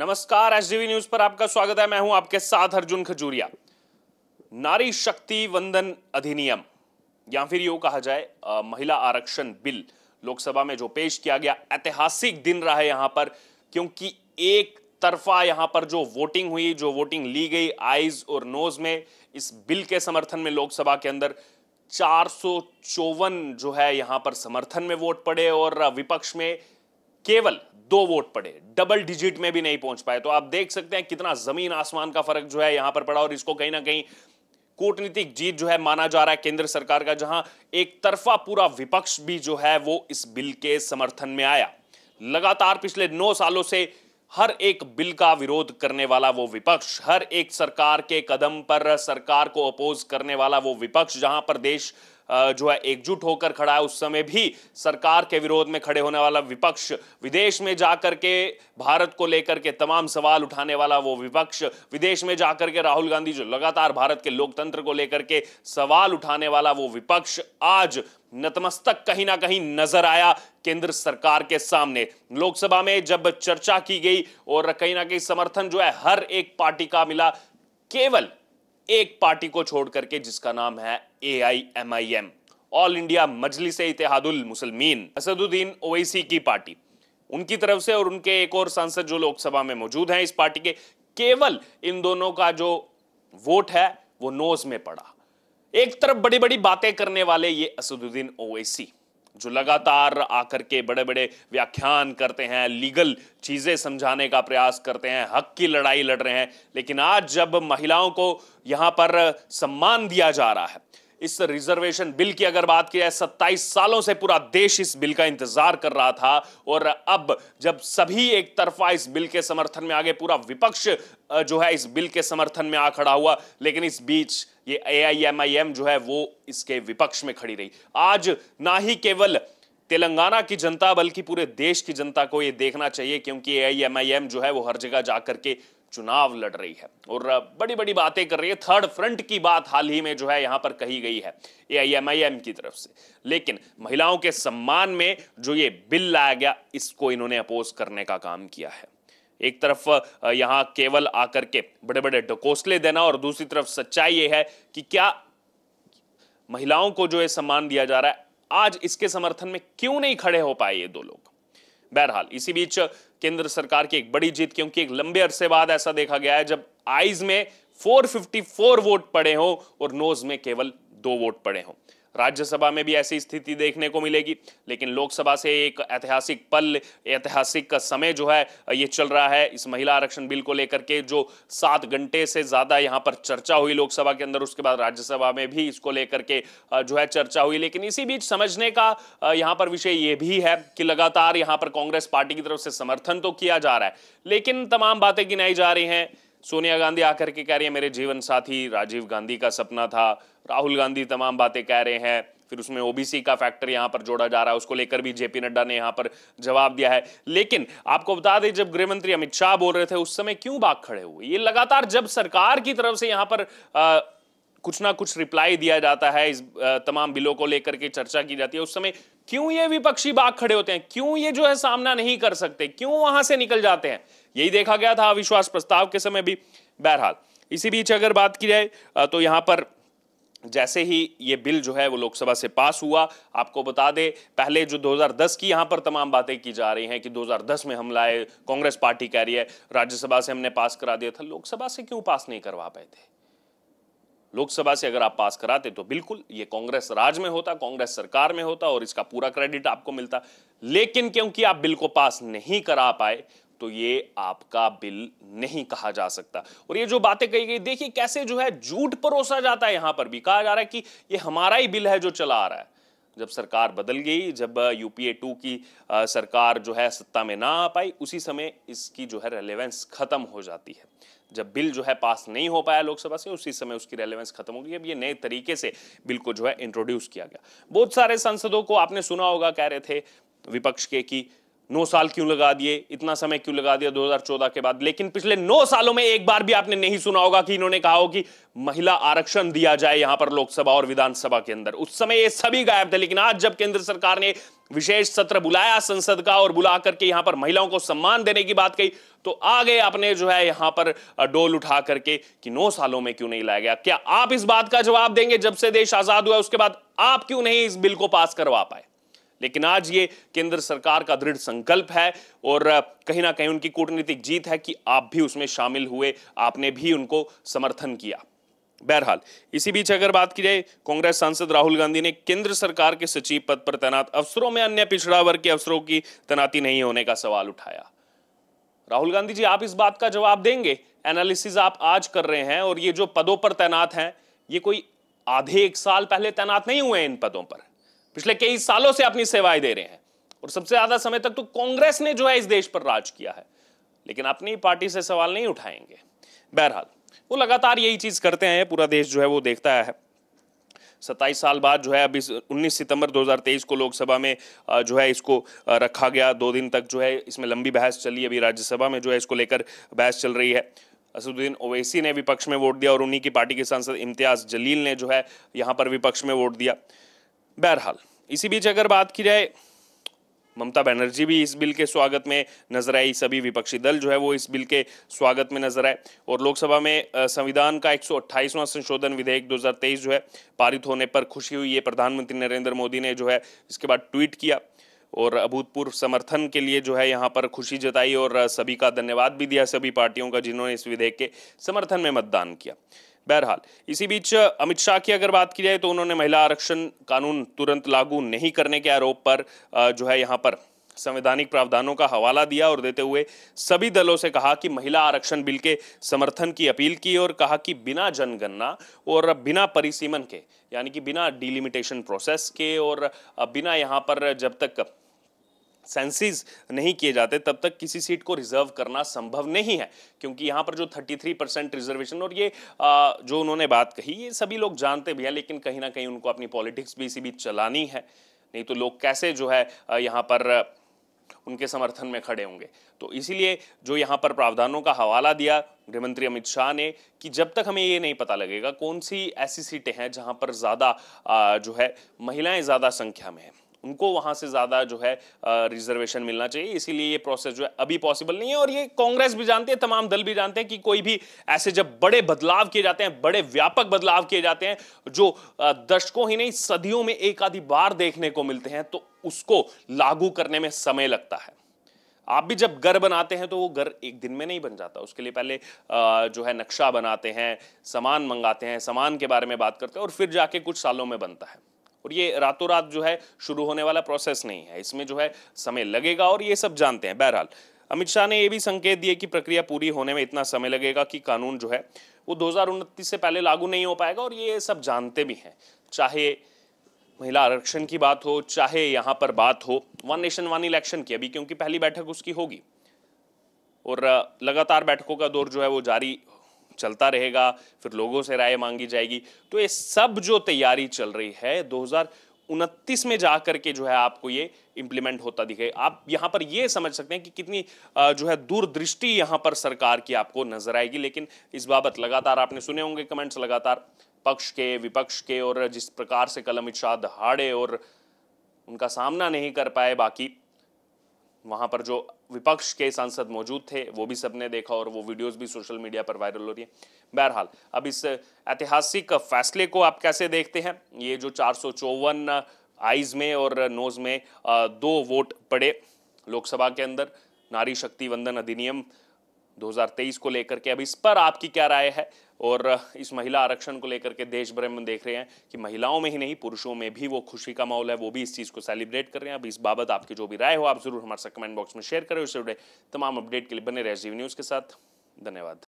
नमस्कार SDV news पर आपका स्वागत है मैं हूं आपके साथ अर्जुन खजूरिया नारी शक्ति वंदन अधिनियम या फिर यो कहा जाए आ, महिला आरक्षण बिल लोकसभा में जो पेश किया गया ऐतिहासिक दिन रहा है यहां पर क्योंकि एक तरफा यहां पर जो वोटिंग हुई जो वोटिंग ली गई आईज और नोज में इस बिल के समर्थन में लोकसभा के अंदर चार जो है यहां पर समर्थन में वोट पड़े और विपक्ष में केवल दो वोट पड़े डबल डिजिट में भी नहीं पहुंच पाए तो आप देख सकते हैं कितना जमीन आसमान का फर्क जो है यहां पर पड़ा और इसको कहीं ना कहीं कूटनीतिक जीत जो है माना जा रहा है केंद्र सरकार का जहां एक तरफा पूरा विपक्ष भी जो है वो इस बिल के समर्थन में आया लगातार पिछले नौ सालों से हर एक बिल का विरोध करने वाला वो विपक्ष हर एक सरकार के कदम पर सरकार को अपोज करने वाला वो विपक्ष जहां पर देश जो है एकजुट होकर खड़ा है उस समय भी सरकार के विरोध में खड़े होने वाला विपक्ष विदेश में जाकर के भारत को लेकर के तमाम सवाल उठाने वाला वो विपक्ष विदेश में जाकर के राहुल गांधी जो लगातार भारत के लोकतंत्र को लेकर के सवाल उठाने वाला वो विपक्ष आज नतमस्तक कहीं ना कहीं नजर आया केंद्र सरकार के सामने लोकसभा में जब चर्चा की गई और कहीं ना कहीं समर्थन जो है हर एक पार्टी का मिला केवल एक पार्टी को छोड़ करके जिसका नाम है A I M I M all India Majlis Ittehadul Muslimeen Asaduddin Owaisi की पार्टी उनकी तरफ से और उनके एक और सांसद जो लोकसभा में मौजूद हैं इस पार्टी के केवल इन दोनों का जो वोट है वो नोज में पड़ा एक तरफ बड़ी बड़ी बातें करने वाले ये असदुद्दीन ओवैसी जो लगातार आकर के बड़े बड़े व्याख्यान करते हैं लीगल चीज़ें समझाने का प्रयास करते हैं हक की लड़ाई लड़ रहे हैं लेकिन आज जब महिलाओं को यहां पर सम्मान दिया जा रहा है इस रिजर्वेशन बिल की अगर बात की जाए सत्ताईस सालों से पूरा देश इस बिल का इंतजार कर रहा था और अब जब सभी एक तरफा इस बिल के समर्थन में आगे पूरा विपक्ष जो है इस बिल के समर्थन में आ खड़ा हुआ लेकिन इस बीच ये ए जो है वो इसके विपक्ष में खड़ी रही आज ना ही केवल तेलंगाना की जनता बल्कि पूरे देश की जनता को ये देखना चाहिए क्योंकि ए जो है वो हर जगह जाकर के चुनाव लड़ रही है और बड़ी बड़ी बातें कर रही है थर्ड फ्रंट की बात हाल ही में जो है यहां पर कही गई है एआईएमआईएम की तरफ से लेकिन महिलाओं के सम्मान में जो ये बिल लाया गया इसको इन्होंने अपोज करने का काम किया है एक तरफ यहां केवल आकर के बड़े बड़े डकोसले देना और दूसरी तरफ सच्चाई ये है कि क्या महिलाओं को जो है सम्मान दिया जा रहा है आज इसके समर्थन में क्यों नहीं खड़े हो पाए ये दो लोग बहरहाल इसी बीच केंद्र सरकार की एक बड़ी जीत क्योंकि एक लंबे अरसे बाद ऐसा देखा गया है जब आईज में 454 वोट पड़े हों और नोज में केवल दो वोट पड़े हों राज्यसभा में भी ऐसी स्थिति देखने को मिलेगी लेकिन लोकसभा से एक ऐतिहासिक पल ऐतिहासिक का समय जो है ये चल रहा है इस महिला आरक्षण बिल को लेकर के जो सात घंटे से ज़्यादा यहाँ पर चर्चा हुई लोकसभा के अंदर उसके बाद राज्यसभा में भी इसको लेकर के जो है चर्चा हुई लेकिन इसी बीच समझने का यहाँ पर विषय ये भी है कि लगातार यहाँ पर कांग्रेस पार्टी की तरफ से समर्थन तो किया जा रहा है लेकिन तमाम बातें गिनाई जा रही हैं सोनिया गांधी आकर के कह रही है मेरे जीवन साथी राजीव गांधी का सपना था राहुल गांधी तमाम बातें कह रहे हैं फिर उसमें ओबीसी का फैक्टर यहां पर जोड़ा जा रहा है उसको लेकर भी जेपी नड्डा ने यहां पर जवाब दिया है लेकिन आपको बता दें जब गृहमंत्री अमित शाह बोल रहे थे उस समय क्यों बाग खड़े हुए ये लगातार जब सरकार की तरफ से यहाँ पर आ, कुछ ना कुछ रिप्लाई दिया जाता है इस तमाम बिलों को लेकर के चर्चा की जाती है उस समय क्यों ये विपक्षी बाग खड़े होते हैं क्यों ये जो है सामना नहीं कर सकते क्यों वहां से निकल जाते हैं यही देखा गया था अविश्वास प्रस्ताव के समय भी बहरहाल इसी बीच अगर बात की जाए तो यहाँ पर जैसे ही ये बिल जो है वो लोकसभा से पास हुआ आपको बता दे पहले जो 2010 की यहाँ पर तमाम बातें की जा रही हैं कि 2010 में हम लाए कांग्रेस पार्टी कह रही है राज्यसभा से हमने पास करा दिया था लोकसभा से क्यों पास नहीं करवा पाए थे लोकसभा से अगर आप पास कराते तो बिल्कुल ये कांग्रेस राज में होता कांग्रेस सरकार में होता और इसका पूरा क्रेडिट आपको मिलता लेकिन क्योंकि आप बिल को पास नहीं करा पाए तो ये आपका बिल नहीं कहा जा सकता और ये जो बातें कही गई देखिए कैसे जो है झूठ परोसा जाता है यहां पर भी कहा जा रहा है कि ये हमारा ही बिल है जो चला आ रहा है जब सरकार बदल गई जब यूपीए टू की आ, सरकार जो है सत्ता में ना आ पाई उसी समय इसकी जो है रेलेवेंस खत्म हो जाती है जब बिल जो है पास नहीं हो पाया लोकसभा से उसी समय उसकी रेलेवेंस खत्म हो गई अब ये नए तरीके से बिल को जो है इंट्रोड्यूस किया गया बहुत सारे सांसदों को आपने सुना होगा कह रहे थे विपक्ष के कि नौ साल क्यों लगा दिए इतना समय क्यों लगा दिया 2014 के बाद लेकिन पिछले नौ सालों में एक बार भी आपने नहीं सुना होगा कि इन्होंने कहा हो कि महिला आरक्षण दिया जाए यहां पर लोकसभा और विधानसभा के अंदर उस समय ये सभी गायब थे लेकिन आज जब केंद्र सरकार ने विशेष सत्र बुलाया संसद का और बुला करके यहां पर महिलाओं को सम्मान देने की बात कही तो आ गए आपने जो है यहां पर डोल उठा करके कि नौ सालों में क्यों नहीं लाया गया क्या आप इस बात का जवाब देंगे जब से देश आजाद हुआ उसके बाद आप क्यों नहीं इस बिल को पास करवा पाए लेकिन आज ये केंद्र सरकार का दृढ़ संकल्प है और कहीं ना कहीं उनकी कूटनीतिक जीत है कि आप भी उसमें शामिल हुए आपने भी उनको समर्थन किया बहरहाल इसी बीच अगर बात की जाए कांग्रेस सांसद राहुल गांधी ने केंद्र सरकार के सचिव पद पर तैनात अफसरों में अन्य पिछड़ा वर्ग के अफसरों की तैनाती नहीं होने का सवाल उठाया राहुल गांधी जी आप इस बात का जवाब देंगे एनालिसिस आप आज कर रहे हैं और ये जो पदों पर तैनात हैं ये कोई आधे एक साल पहले तैनात नहीं हुए इन पदों पर पिछले कई सालों से अपनी सेवाएं दे रहे हैं और सबसे ज्यादा समय तक तो कांग्रेस ने जो है इस देश पर राज किया है लेकिन अपनी पार्टी से सवाल नहीं उठाएंगे बहरहाल वो लगातार यही चीज करते हैं पूरा देश जो है वो देखता है सत्ताईस साल बाद जो है अभी उन्नीस सितंबर 2023 को लोकसभा में जो है इसको रखा गया दो दिन तक जो है इसमें लंबी बहस चली अभी राज्यसभा में जो है इसको लेकर बहस चल रही है असदुद्दीन ओवैसी ने विपक्ष में वोट दिया और उन्हीं की पार्टी के सांसद इम्तियाज जलील ने जो है यहाँ पर विपक्ष में वोट दिया बहरहाल इसी बीच अगर बात की जाए ममता बनर्जी भी इस बिल के स्वागत में नजर आई सभी विपक्षी दल जो है वो इस बिल के स्वागत में नजर आए और लोकसभा में संविधान का एक संशोधन विधेयक 2023 जो है पारित होने पर खुशी हुई है प्रधानमंत्री नरेंद्र मोदी ने जो है इसके बाद ट्वीट किया और अभूतपूर्व समर्थन के लिए जो है यहाँ पर खुशी जताई और सभी का धन्यवाद भी दिया सभी पार्टियों का जिन्होंने इस विधेयक के समर्थन में मतदान किया बहरहाल इसी बीच अमित शाह की अगर बात की जाए तो उन्होंने महिला आरक्षण कानून तुरंत लागू नहीं करने के आरोप पर जो है यहाँ पर संवैधानिक प्रावधानों का हवाला दिया और देते हुए सभी दलों से कहा कि महिला आरक्षण बिल के समर्थन की अपील की और कहा कि बिना जनगणना और बिना परिसीमन के यानी कि बिना डिलिमिटेशन प्रोसेस के और बिना यहाँ पर जब तक सेंसिस नहीं किए जाते तब तक किसी सीट को रिजर्व करना संभव नहीं है क्योंकि यहाँ पर जो 33 परसेंट रिजर्वेशन और ये आ, जो उन्होंने बात कही ये सभी लोग जानते भी हैं लेकिन कहीं ना कहीं उनको अपनी पॉलिटिक्स भी इसी बीच चलानी है नहीं तो लोग कैसे जो है यहाँ पर उनके समर्थन में खड़े होंगे तो इसीलिए जो यहाँ पर प्रावधानों का हवाला दिया गृहमंत्री अमित शाह ने कि जब तक हमें ये नहीं पता लगेगा कौन सी ऐसी सीटें हैं जहाँ पर ज़्यादा जो है महिलाएं ज़्यादा संख्या में हैं उनको वहां से ज्यादा जो है रिजर्वेशन मिलना चाहिए इसीलिए ये प्रोसेस जो है अभी पॉसिबल नहीं है और ये कांग्रेस भी जानते हैं तमाम दल भी जानते हैं कि कोई भी ऐसे जब बड़े बदलाव किए जाते हैं बड़े व्यापक बदलाव किए जाते हैं जो दशकों ही नहीं सदियों में एक आधी बार देखने को मिलते हैं तो उसको लागू करने में समय लगता है आप भी जब घर बनाते हैं तो वो घर एक दिन में नहीं बन जाता उसके लिए पहले जो है नक्शा बनाते हैं सामान मंगाते हैं सामान के बारे में बात करते हैं और फिर जाके कुछ सालों में बनता है और ये रातों रात जो है शुरू होने वाला प्रोसेस नहीं है इसमें जो है समय लगेगा और ये सब जानते हैं बहरहाल अमित शाह ने यह भी संकेत दिए कि प्रक्रिया पूरी होने में इतना समय लगेगा कि कानून जो है वो दो से पहले लागू नहीं हो पाएगा और ये सब जानते भी हैं चाहे महिला आरक्षण की बात हो चाहे यहाँ पर बात हो वन नेशन वन इलेक्शन की अभी क्योंकि पहली बैठक उसकी होगी और लगातार बैठकों का दौर जो है वो जारी चलता रहेगा फिर लोगों से राय मांगी जाएगी तो ये सब जो तैयारी चल रही है दो उनतीस में जा करके जो है आपको ये इम्प्लीमेंट होता दिखे आप यहाँ पर ये समझ सकते हैं कि कितनी जो है दूरदृष्टि यहाँ पर सरकार की आपको नजर आएगी लेकिन इस बाबत लगातार आपने सुने होंगे कमेंट्स लगातार पक्ष के विपक्ष के और जिस प्रकार से कल अमित शाह दहाड़े और उनका सामना नहीं कर पाए बाकी वहाँ पर जो विपक्ष के सांसद मौजूद थे वो भी सबने देखा और वो वीडियोस भी सोशल मीडिया पर वायरल हो रही है बहरहाल अब इस ऐतिहासिक फैसले को आप कैसे देखते हैं ये जो चार आइज में और नोज में दो वोट पड़े लोकसभा के अंदर नारी शक्ति वंदन अधिनियम 2023 को लेकर के अब इस पर आपकी क्या राय है और इस महिला आरक्षण को लेकर के देश भर में देख रहे हैं कि महिलाओं में ही नहीं पुरुषों में भी वो खुशी का माहौल है वो भी इस चीज़ को सेलिब्रेट कर रहे हैं अब इस बाबत आपकी जो भी राय हो आप जरूर हमारे साथ कमेंट बॉक्स में शेयर करें उससे जुड़े तमाम अपडेट के लिए बने रहे जीव न्यूज़ के साथ धन्यवाद